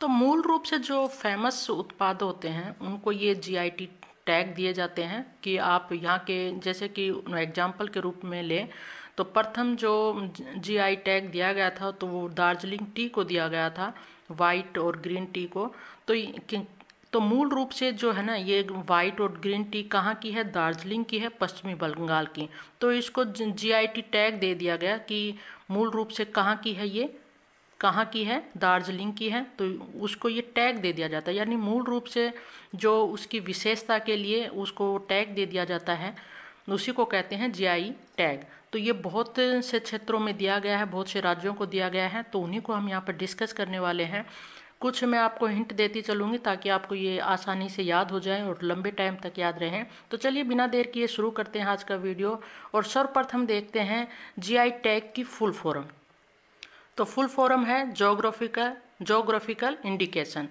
तो मूल रूप से जो फेमस उत्पाद होते हैं उनको ये जी टैग दिए जाते हैं कि आप यहाँ के जैसे कि एग्जाम्पल के रूप में लें तो प्रथम जो जी टैग दिया गया था तो वो दार्जिलिंग टी को दिया गया था वाइट और ग्रीन टी को तो तो मूल रूप से जो है ना ये वाइट और ग्रीन टी कहाँ की है दार्जिलिंग की है पश्चिमी बंगाल की तो इसको जी टैग दे दिया गया कि मूल रूप से कहाँ की है ये कहाँ की है दार्जिलिंग की है तो उसको ये टैग दे दिया जाता है यानी मूल रूप से जो उसकी विशेषता के लिए उसको टैग दे दिया जाता है उसी को कहते हैं जीआई टैग तो ये बहुत से क्षेत्रों में दिया गया है बहुत से राज्यों को दिया गया है तो उन्हीं को हम यहाँ पर डिस्कस करने वाले हैं कुछ मैं आपको हिंट देती चलूँगी ताकि आपको ये आसानी से याद हो जाए और लंबे टाइम तक याद रहें तो चलिए बिना देर किए शुरू करते हैं आज का वीडियो और सर्वप्रथम देखते हैं जीआई टैग की फुल फॉर्म तो फुल फॉर्म है जोग्राफिकल जोग्राफिकल इंडिकेशन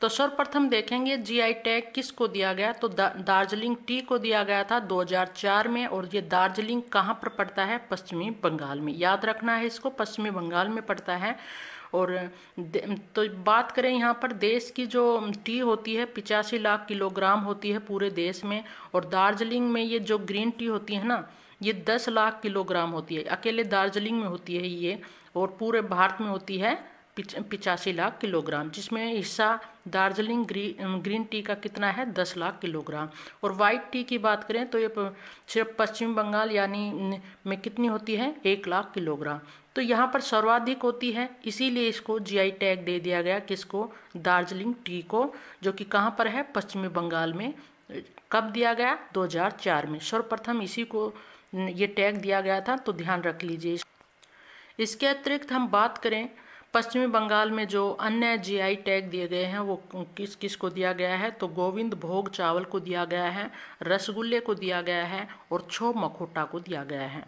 तो सर्वप्रथम देखेंगे जीआई टैग किसको दिया गया तो दा, दार्जिलिंग टी को दिया गया था 2004 में और ये दार्जिलिंग कहाँ पर पड़ता है पश्चिमी बंगाल में याद रखना है इसको पश्चिमी बंगाल में पड़ता है और तो बात करें यहाँ पर देश की जो टी होती है पिचासी लाख किलोग्राम होती है पूरे देश में और दार्जिलिंग में ये जो ग्रीन टी होती है ना ये दस लाख किलोग्राम होती है अकेले दार्जिलिंग में होती है ये और पूरे भारत में होती है पिचासी लाख किलोग्राम जिसमें हिस्सा दार्जिलिंग ग्री, ग्रीन टी का कितना है दस लाख किलोग्राम और वाइट टी की बात करें तो ये सिर्फ पश्चिम बंगाल यानी में कितनी होती है एक लाख किलोग्राम तो यहाँ पर सर्वाधिक होती है इसीलिए इसको जीआई टैग दे दिया गया किसको दार्जिलिंग टी को जो कि कहाँ पर है पश्चिमी बंगाल में कब दिया गया 2004 में सर्वप्रथम इसी को ये टैग दिया गया था तो ध्यान रख लीजिए इसके अतिरिक्त हम बात करें पश्चिमी बंगाल में जो अन्य जीआई टैग दिए गए हैं वो किस किस को दिया गया है तो गोविंद भोग चावल को दिया गया है रसगुल्ले को दिया गया है और छो मखोटा को दिया गया है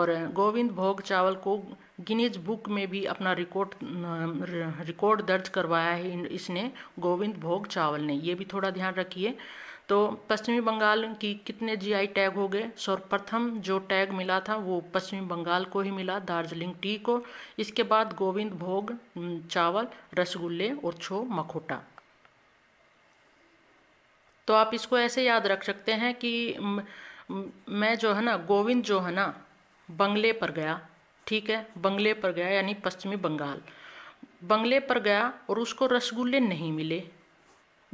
और गोविंद भोग चावल को गिनीज बुक में भी अपना रिकॉर्ड रिकॉर्ड दर्ज करवाया है इसने गोविंद भोग चावल ने ये भी थोड़ा ध्यान रखिए तो पश्चिमी बंगाल की कितने जीआई टैग हो गए सर्वप्रथम जो टैग मिला था वो पश्चिमी बंगाल को ही मिला दार्जिलिंग टी को इसके बाद गोविंद भोग चावल रसगुल्ले और छो मखोटा तो आप इसको ऐसे याद रख सकते हैं कि मैं जो है ना गोविंद जो है ना बंगले पर गया ठीक है बंगले पर गया यानी पश्चिमी बंगाल बंगले पर गया और उसको रसगुल्ले नहीं मिले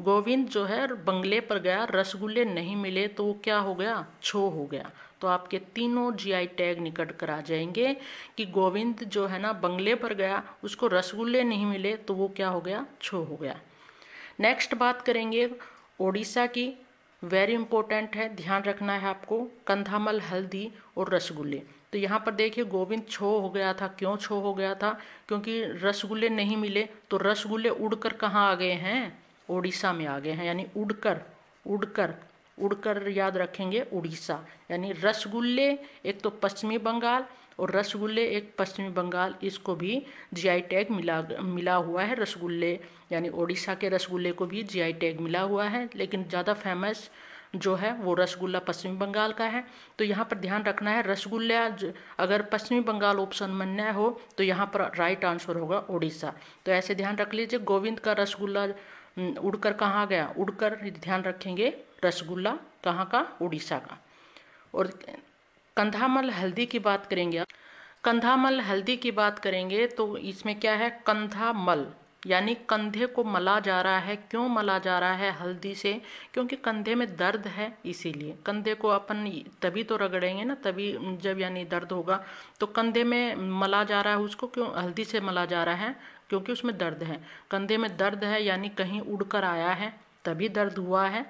गोविंद जो है बंगले पर गया रसगुल्ले नहीं मिले तो क्या हो गया छो हो गया तो आपके तीनों जीआई टैग निकट कर आ जाएंगे कि गोविंद जो है ना बंगले पर गया उसको रसगुल्ले नहीं मिले तो वो क्या हो गया छो हो गया नेक्स्ट बात करेंगे ओडिशा की वेरी इंपॉर्टेंट है ध्यान रखना है आपको कंधामल हल्दी और रसगुल्ले तो यहाँ पर देखिए गोविंद छो हो गया था क्यों छो हो गया था क्योंकि रसगुल्ले नहीं मिले तो रसगुल्ले उड़ कर कहाँ आ गए हैं उड़ीसा में आ गए हैं यानी उड़कर उड़कर उड़कर याद रखेंगे उड़ीसा यानी रसगुल्ले एक तो पश्चिमी बंगाल और रसगुल्ले एक पश्चिमी बंगाल इसको भी जीआई टैग मिला मिला हुआ है रसगुल्ले यानी ओडिशा के रसगुल्ले को भी जीआई टैग मिला हुआ है लेकिन ज़्यादा फेमस जो है वो रसगुल्ला पश्चिमी बंगाल का है तो यहाँ पर ध्यान रखना है रसगुल्ला अगर पश्चिमी बंगाल ऑप्शन में न हो तो यहाँ पर राइट आंसर होगा ओडिशा तो ऐसे ध्यान रख लीजिए गोविंद का रसगुल्ला उड़कर कहाँ गया उड़कर ध्यान रखेंगे रसगुल्ला कहाँ का उड़ीसा का और कंधामल हल्दी की बात करेंगे कंधामल हल्दी की बात करेंगे तो इसमें क्या है कंधामल यानी कंधे को मला जा रहा है क्यों मला जा रहा है हल्दी से क्योंकि कंधे में दर्द है इसीलिए कंधे को अपन तभी तो रगड़ेंगे ना तभी जब यानी दर्द होगा तो कंधे में मला जा रहा है उसको क्यों हल्दी से मला जा रहा है क्योंकि उसमें दर्द है कंधे में दर्द है यानी कहीं उड़ कर आया है तभी दर्द हुआ है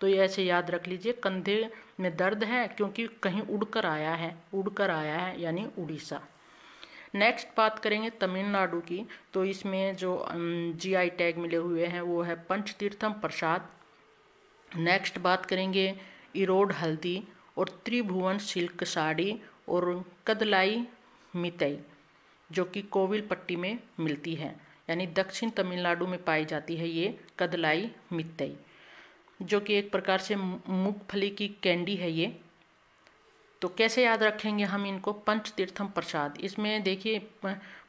तो ये ऐसे याद रख लीजिए कंधे में दर्द है क्योंकि कहीं उड़ कर आया है उड़ कर आया है यानी उड़ीसा नेक्स्ट बात करेंगे तमिलनाडु की तो इसमें जो जीआई टैग मिले हुए हैं वो है पंचतीर्थम प्रसाद नेक्स्ट बात करेंगे इरोड हल्दी और त्रिभुवन सिल्क साड़ी और कदलाई मितई जो कि कोविल पट्टी में मिलती है यानी दक्षिण तमिलनाडु में पाई जाती है ये कदलाई मित्तई जो कि एक प्रकार से मूंगफली की कैंडी है ये तो कैसे याद रखेंगे हम इनको पंच तीर्थम प्रसाद इसमें देखिए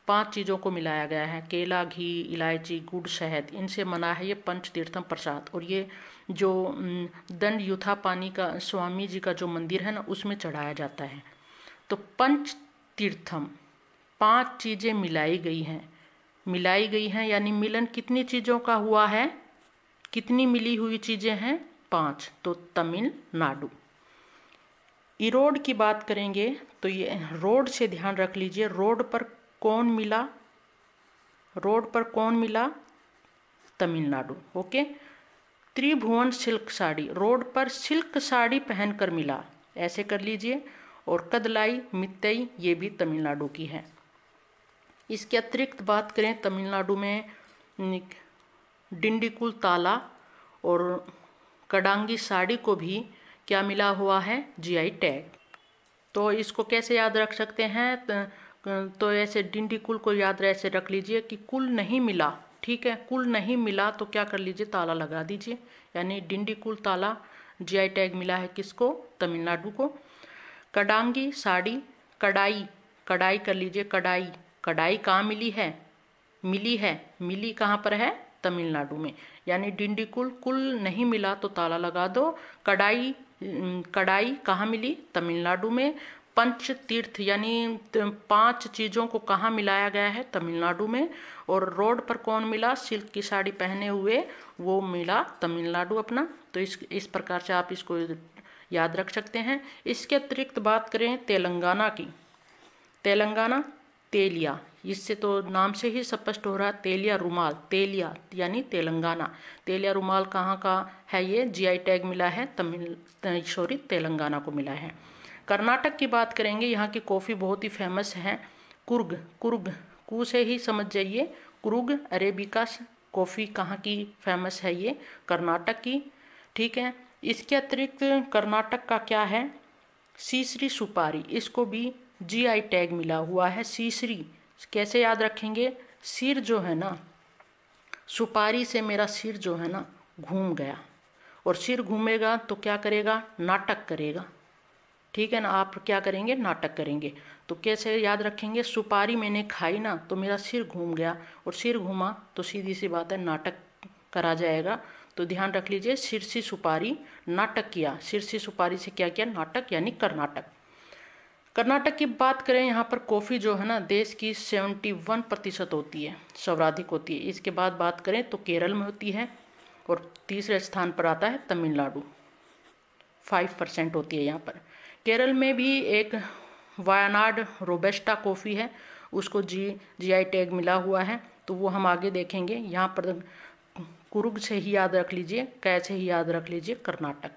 पांच चीज़ों को मिलाया गया है केला घी इलायची गुड़ शहद इनसे मना है ये पंच तीर्थम प्रसाद और ये जो दंड युथा पानी का स्वामी जी का जो मंदिर है ना उसमें चढ़ाया जाता है तो पंच तीर्थम पांच चीज़ें मिलाई गई हैं मिलाई गई हैं यानी मिलन कितनी चीज़ों का हुआ है कितनी मिली हुई चीज़ें हैं पांच तो तमिलनाडु इरोड की बात करेंगे तो ये रोड से ध्यान रख लीजिए रोड पर कौन मिला रोड पर कौन मिला Tamil Nadu okay Tribhuvan silk sari road पर सिल्क साड़ी पहनकर मिला ऐसे कर लीजिए और कदलाई मित्तई ये भी तमिलनाडु की है इसके अतिरिक्त बात करें तमिलनाडु में डिंडीकुल ताला और कडांगी साड़ी को भी क्या मिला हुआ है जीआई टैग तो इसको कैसे याद रख सकते हैं तो ऐसे डिंडी कुल को याद ऐसे रख लीजिए कि कुल नहीं मिला ठीक है कुल नहीं मिला तो क्या कर लीजिए ताला लगा दीजिए यानी डिंडी कुल ताला जीआई टैग मिला है किसको तमिलनाडु को कडांगी साड़ी कढ़ाई कढ़ाई कर लीजिए कढ़ाई कढ़ाई कहाँ मिली है मिली है मिली कहाँ पर है तमिलनाडु में यानी डिंडीकुल कुल नहीं मिला तो ताला लगा दो कढ़ाई कढ़ाई कहाँ मिली तमिलनाडु में पंच तीर्थ यानी पांच चीज़ों को कहाँ मिलाया गया है तमिलनाडु में और रोड पर कौन मिला सिल्क की साड़ी पहने हुए वो मिला तमिलनाडु अपना तो इस इस प्रकार से आप इसको याद रख सकते हैं इसके अतिरिक्त बात करें तेलंगाना की तेलंगाना तेलिया इससे तो नाम से ही स्पष्ट हो रहा है तेलिया रुमाल तेलिया यानी तेलंगाना तेलिया रुमाल कहाँ का है ये जीआई टैग मिला है तमिल सॉरी तेलंगाना को मिला है कर्नाटक की बात करेंगे यहाँ की कॉफ़ी बहुत ही फेमस है कुर्ग कुर्ग कु से ही समझ जाइए कुर्ग अरेबिका कॉफ़ी कहाँ की फेमस है ये कर्नाटक की ठीक है इसके अतिरिक्त कर्नाटक का क्या है सीसरी सुपारी इसको भी जीआई टैग मिला हुआ है सीसरी कैसे याद रखेंगे सिर जो है ना सुपारी से मेरा सिर जो है ना घूम गया और सिर घूमेगा तो क्या करेगा नाटक करेगा ठीक है ना आप क्या करेंगे नाटक करेंगे तो कैसे याद रखेंगे सुपारी मैंने खाई ना तो मेरा सिर घूम गया और सिर घूमा तो सीधी सी बात है नाटक करा जाएगा तो ध्यान रख लीजिए सिरसी सुपारी नाटक किया सिरसी सुपारी से क्या किया नाटक यानी कर्नाटक कर्नाटक की बात करें यहाँ पर कॉफ़ी जो है ना देश की सेवेंटी वन प्रतिशत होती है सर्वाधिक होती है इसके बाद बात करें तो केरल में होती है और तीसरे स्थान पर आता है तमिलनाडु फाइव परसेंट होती है यहाँ पर केरल में भी एक वायनाड रोबेस्टा कॉफ़ी है उसको जी जी आई टैग मिला हुआ है तो वो हम आगे देखेंगे यहाँ पर कुरुग से ही याद रख लीजिए कैच ही याद रख लीजिए कर्नाटक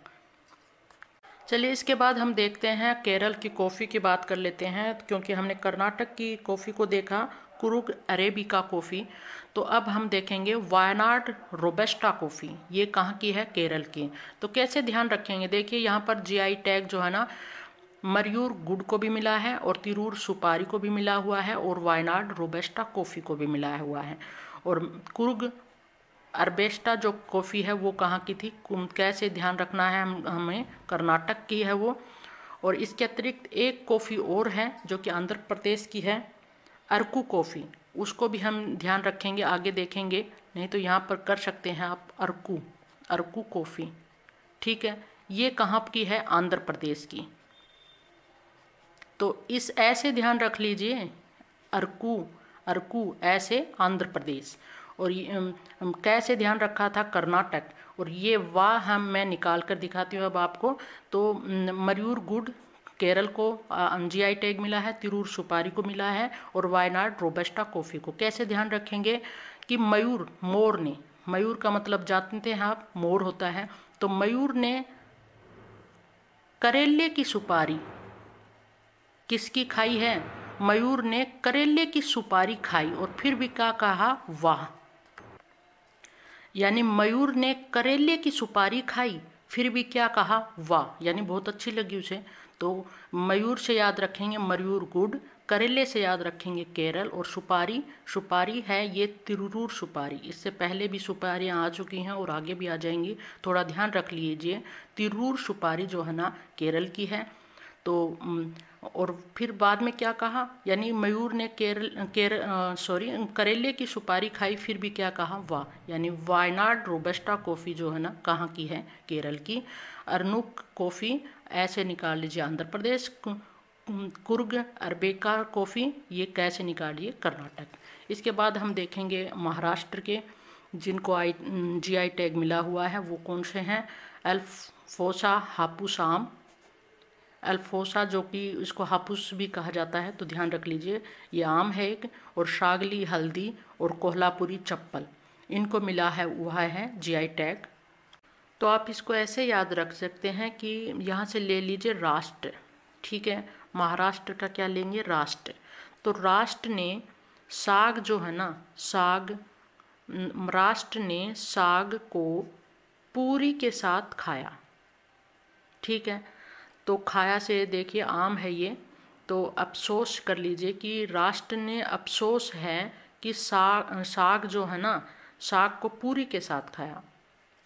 चलिए इसके बाद हम देखते हैं केरल की कॉफ़ी की बात कर लेते हैं क्योंकि हमने कर्नाटक की कॉफ़ी को देखा कुरुग अरेबिका कॉफ़ी तो अब हम देखेंगे वायनाड रोबेस्टा कॉफ़ी ये कहाँ की है केरल की तो कैसे ध्यान रखेंगे देखिए यहाँ पर जीआई टैग जो है ना मरयूर गुड़ को भी मिला है और तिरूर सुपारी को भी मिला हुआ है और वायनाड रोबेस्टा कॉफ़ी को भी मिला हुआ है और कुर्ग अरबेस्टा जो कॉफ़ी है वो कहाँ की थी कैसे ध्यान रखना है हम हमें कर्नाटक की है वो और इसके अतिरिक्त एक कॉफ़ी और है जो कि आंध्र प्रदेश की है अरकू कॉफ़ी उसको भी हम ध्यान रखेंगे आगे देखेंगे नहीं तो यहाँ पर कर सकते हैं आप अरकू अरकू कॉफ़ी ठीक है ये कहाँ की है आंध्र प्रदेश की तो इस ऐसे ध्यान रख लीजिए अरकू अरकू ऐसे आंध्र प्रदेश और कैसे ध्यान रखा था कर्नाटक और ये वाह हम मैं निकाल कर दिखाती हूँ अब आपको तो मयूर गुड केरल को जी टैग मिला है तिरूर सुपारी को मिला है और वायनाड रोबेस्टा कॉफ़ी को कैसे ध्यान रखेंगे कि मयूर मोर ने मयूर का मतलब जानते हैं आप मोर होता है तो मयूर ने करेले की सुपारी किसकी खाई है मयूर ने करेले की सुपारी खाई और फिर भी क्या कहा वाह यानी मयूर ने करेले की सुपारी खाई फिर भी क्या कहा वाह यानी बहुत अच्छी लगी उसे तो मयूर से याद रखेंगे मयूर गुड करेले से याद रखेंगे केरल और सुपारी सुपारी है ये तिरुरूर सुपारी इससे पहले भी सुपारियाँ आ चुकी हैं और आगे भी आ जाएंगी थोड़ा ध्यान रख लीजिए तिरुरूर सुपारी जो है ना केरल की है तो और फिर बाद में क्या कहा यानी मयूर ने केरल केर सॉरी करेले की सुपारी खाई फिर भी क्या कहा वाह यानी वायनाड रोबस्टा कॉफ़ी जो है ना कहाँ की है केरल की अरनुक कॉफ़ी ऐसे निकाल लीजिए आंध्र प्रदेश कुर्ग अरबेका कॉफ़ी ये कैसे निकालिए कर्नाटक इसके बाद हम देखेंगे महाराष्ट्र के जिनको आई जी आई टैग मिला हुआ है वो कौन से हैं अल्फोसा हापूसाम अल्फोसा जो कि इसको हापुस भी कहा जाता है तो ध्यान रख लीजिए ये आम है एक और शागली हल्दी और कोहलापुरी चप्पल इनको मिला है वह है जीआई टैग तो आप इसको ऐसे याद रख सकते हैं कि यहाँ से ले लीजिए राष्ट्र ठीक है महाराष्ट्र का क्या लेंगे राष्ट्र तो राष्ट्र ने साग जो है ना साग राष्ट्र ने साग को पूरी के साथ खाया ठीक है तो खाया से देखिए आम है ये तो अफसोस कर लीजिए कि राष्ट्र ने अफसोस है कि साग साग जो है ना साग को पूरी के साथ खाया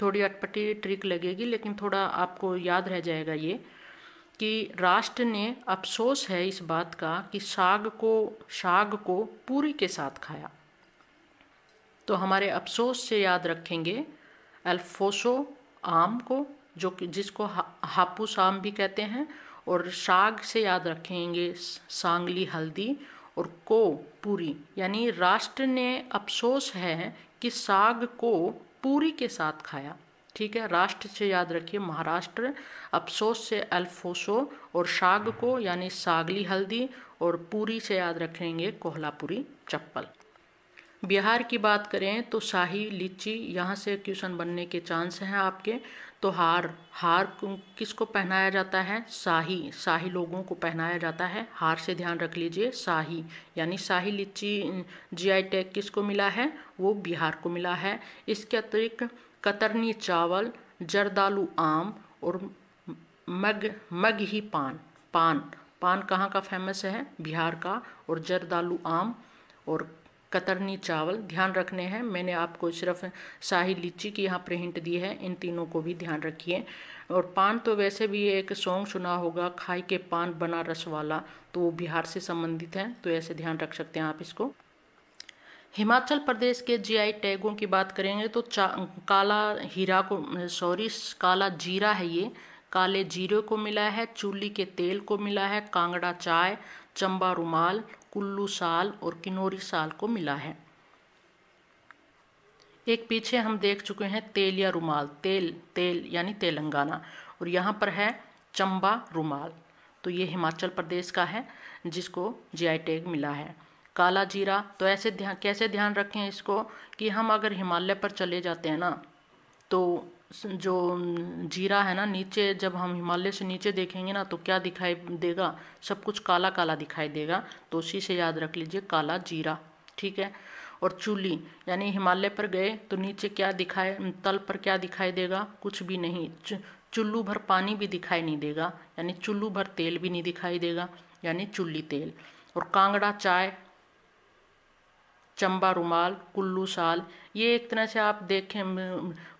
थोड़ी अटपटी ट्रिक लगेगी लेकिन थोड़ा आपको याद रह जाएगा ये कि राष्ट्र ने अफसोस है इस बात का कि साग को साग को पूरी के साथ खाया तो हमारे अफसोस से याद रखेंगे अल्फोसो आम को जो कि जिसको हा, हापू साम भी कहते हैं और साग से याद रखेंगे सांगली हल्दी और को पूरी यानी राष्ट्र ने अफसोस है कि साग को पूरी के साथ खाया ठीक है राष्ट्र से याद रखिए महाराष्ट्र अफसोस से अल्फोसो और साग को यानी सागली हल्दी और पूरी से याद रखेंगे कोहलापुरी चप्पल बिहार की बात करें तो शाही लीची यहाँ से क्वेश्चन बनने के चांस हैं आपके तो हार हार किसको पहनाया जाता है शाही शाही लोगों को पहनाया जाता है हार से ध्यान रख लीजिए शाही यानी शाही लीची जीआई टैग किसको मिला है वो बिहार को मिला है इसके अतिरिक्त कतरनी चावल जरदालू आम और मग मग ही पान पान पान कहाँ का फेमस है बिहार का और जरदालू आम और कतरनी चावल ध्यान रखने हैं मैंने आपको सिर्फ शाही लीची की यहाँ पर हिंट दी है इन तीनों को भी ध्यान रखिए और पान तो वैसे भी एक सॉन्ग सुना होगा खाई के पान बना रस वाला तो वो बिहार से संबंधित है तो ऐसे ध्यान रख सकते हैं आप इसको हिमाचल प्रदेश के जीआई टैगों की बात करेंगे तो काला हीरा को सॉरी काला जीरा है ये काले जीरे को मिला है चूली के तेल को मिला है कांगड़ा चाय चंबा रुमाल कुल्लू साल और किनोरी साल को मिला है एक पीछे हम देख चुके हैं तेल या रुमाल तेल तेल यानी तेलंगाना और यहाँ पर है चंबा रुमाल तो ये हिमाचल प्रदेश का है जिसको जीआई टैग मिला है काला जीरा तो ऐसे ध्यान कैसे ध्यान रखें इसको कि हम अगर हिमालय पर चले जाते हैं ना तो जो जीरा है ना नीचे जब हम हिमालय से नीचे देखेंगे ना तो क्या दिखाई देगा सब कुछ काला काला दिखाई देगा तो उसी से याद रख लीजिए काला जीरा ठीक है और चूली यानी हिमालय पर गए तो नीचे क्या दिखाए तल पर क्या दिखाई देगा कुछ भी नहीं चुल्लू भर पानी भी दिखाई नहीं देगा यानी चुल्लू भर तेल भी नहीं दिखाई देगा यानी चुल्ली तेल और कांगड़ा चाय चंबा रुमाल कुल्लू साल ये एक तरह से आप देखें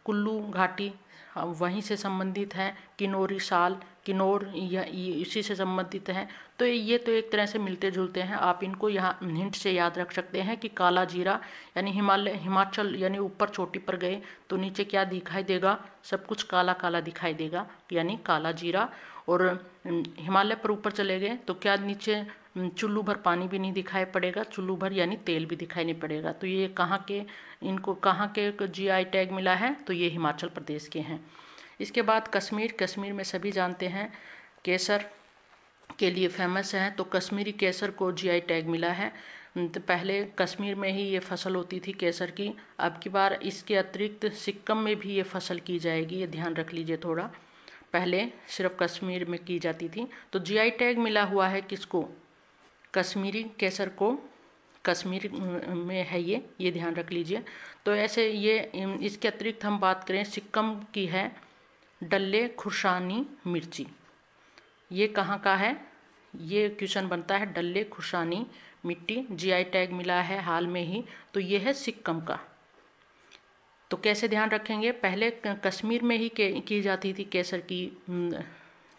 कुल्लू घाटी हाँ, वहीं से संबंधित है किनोरी साल किन्नौर या इसी से संबंधित हैं तो ये तो एक तरह से मिलते जुलते हैं आप इनको यहाँ हिंट से याद रख सकते हैं कि काला जीरा यानी हिमालय हिमाचल यानी ऊपर चोटी पर गए तो नीचे क्या दिखाई देगा सब कुछ काला काला दिखाई देगा यानी काला जीरा और हिमालय पर ऊपर चले गए तो क्या नीचे चुल्लू भर पानी भी नहीं दिखाई पड़ेगा चुल्लू भर यानी तेल भी दिखाई नहीं पड़ेगा तो ये कहाँ के इनको कहाँ के जी टैग मिला है तो ये हिमाचल प्रदेश के हैं इसके बाद कश्मीर कश्मीर में सभी जानते हैं केसर के लिए फेमस है तो कश्मीरी केसर को जीआई टैग मिला है तो पहले कश्मीर में ही ये फसल होती थी केसर की अब की बार इसके अतिरिक्त सिक्किम में भी ये फसल की जाएगी ये ध्यान रख लीजिए थोड़ा पहले सिर्फ कश्मीर में की जाती थी तो जीआई टैग मिला हुआ है किसको कश्मीरी केसर को कश्मीर में है ये ये ध्यान रख लीजिए तो ऐसे ये इसके अतिरिक्त हम बात करें सिक्किम की है डल्ले खुशानी मिर्ची ये कहाँ का है ये क्वेश्चन बनता है डल्ले खुशानी मिट्टी जीआई टैग मिला है हाल में ही तो ये है सिक्किम का तो कैसे ध्यान रखेंगे पहले कश्मीर में ही की जाती थी केसर की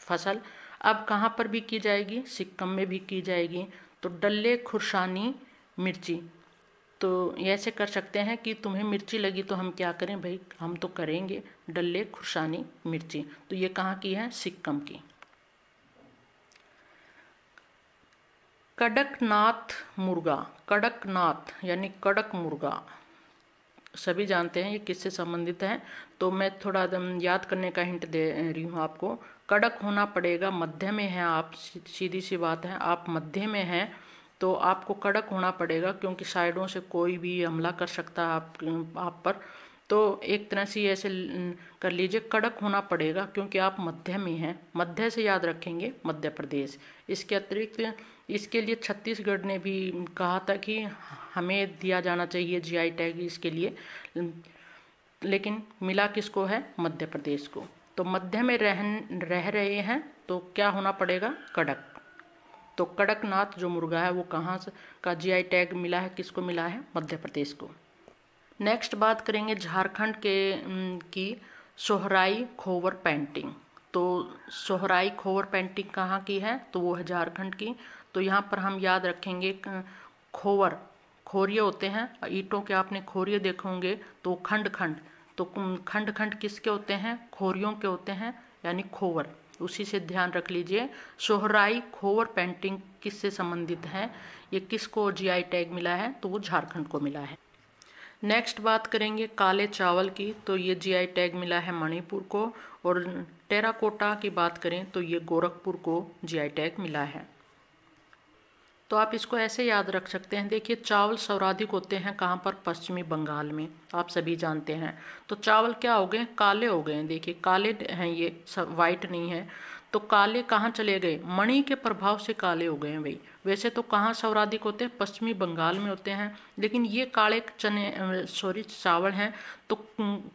फसल अब कहाँ पर भी की जाएगी सिक्किम में भी की जाएगी तो डल्ले खुरशानी मिर्ची तो ऐसे कर सकते हैं कि तुम्हें मिर्ची लगी तो हम क्या करें भाई हम तो करेंगे डल्ले खुरसानी मिर्ची तो ये कहाँ की है सिक्किम की कड़कनाथ मुर्गा कड़कनाथ यानी कड़क मुर्गा सभी जानते हैं ये किससे संबंधित है तो मैं थोड़ा याद करने का हिंट दे रही हूँ आपको कड़क होना पड़ेगा मध्य में हैं आप सीधी सी बात है आप मध्य में हैं तो आपको कड़क होना पड़ेगा क्योंकि साइडों से कोई भी हमला कर सकता है आप आप पर तो एक तरह से ऐसे कर लीजिए कड़क होना पड़ेगा क्योंकि आप मध्य में हैं मध्य से याद रखेंगे मध्य प्रदेश इसके अतिरिक्त इसके लिए छत्तीसगढ़ ने भी कहा था कि हमें दिया जाना चाहिए जीआई टैग इसके लिए लेकिन मिला किसको है मध्य प्रदेश को तो मध्य में रहन रह रहे हैं तो क्या होना पड़ेगा कड़क तो कड़कनाथ जो मुर्गा है वो कहाँ से का जीआई टैग मिला है किसको मिला है मध्य प्रदेश को नेक्स्ट बात करेंगे झारखंड के की सोहराई खोवर पेंटिंग तो सोहराई खोवर पेंटिंग कहाँ की है तो वो है झारखंड की तो यहाँ पर हम याद रखेंगे खोवर खोरिये होते हैं ईंटों के आपने खोरिये देखे होंगे तो खंड खंड तो खंड खंड किसके होते हैं खोरियों के होते हैं यानी खोवर उसी से ध्यान रख लीजिए सोहराई खोवर पेंटिंग किससे संबंधित है ये किसको जीआई टैग मिला है तो वो झारखंड को मिला है नेक्स्ट बात करेंगे काले चावल की तो ये जीआई टैग मिला है मणिपुर को और टेराकोटा की बात करें तो ये गोरखपुर को जीआई टैग मिला है तो आप इसको ऐसे याद रख सकते हैं देखिए चावल सर्वाधिक होते हैं कहाँ पर पश्चिमी बंगाल में आप सभी जानते हैं तो चावल क्या हो गए काले हो गए देखिए काले हैं ये वाइट नहीं है तो काले कहाँ चले गए मणि के प्रभाव से काले हो गए हैं भाई वैसे तो कहाँ सर्वाधिक होते हैं पश्चिमी बंगाल में होते हैं लेकिन ये काले चने सॉरी चावल हैं तो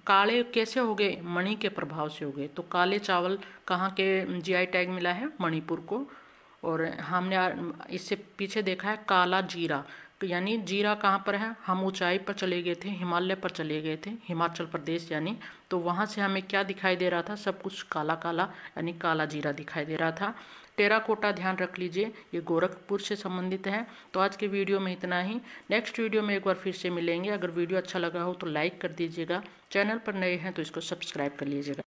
काले कैसे हो गए मणि के प्रभाव से हो गए तो काले चावल कहाँ के जीआई टैग मिला है मणिपुर को और हमने इससे पीछे देखा है काला जीरा यानी जीरा कहाँ पर है हम ऊंचाई पर चले गए थे हिमालय पर चले गए थे हिमाचल प्रदेश यानी तो वहाँ से हमें क्या दिखाई दे रहा था सब कुछ काला काला यानी काला जीरा दिखाई दे रहा था टेराकोटा ध्यान रख लीजिए ये गोरखपुर से संबंधित है तो आज के वीडियो में इतना ही नेक्स्ट वीडियो में एक बार फिर से मिलेंगे अगर वीडियो अच्छा लगा हो तो लाइक कर दीजिएगा चैनल पर नए हैं तो इसको सब्सक्राइब कर लीजिएगा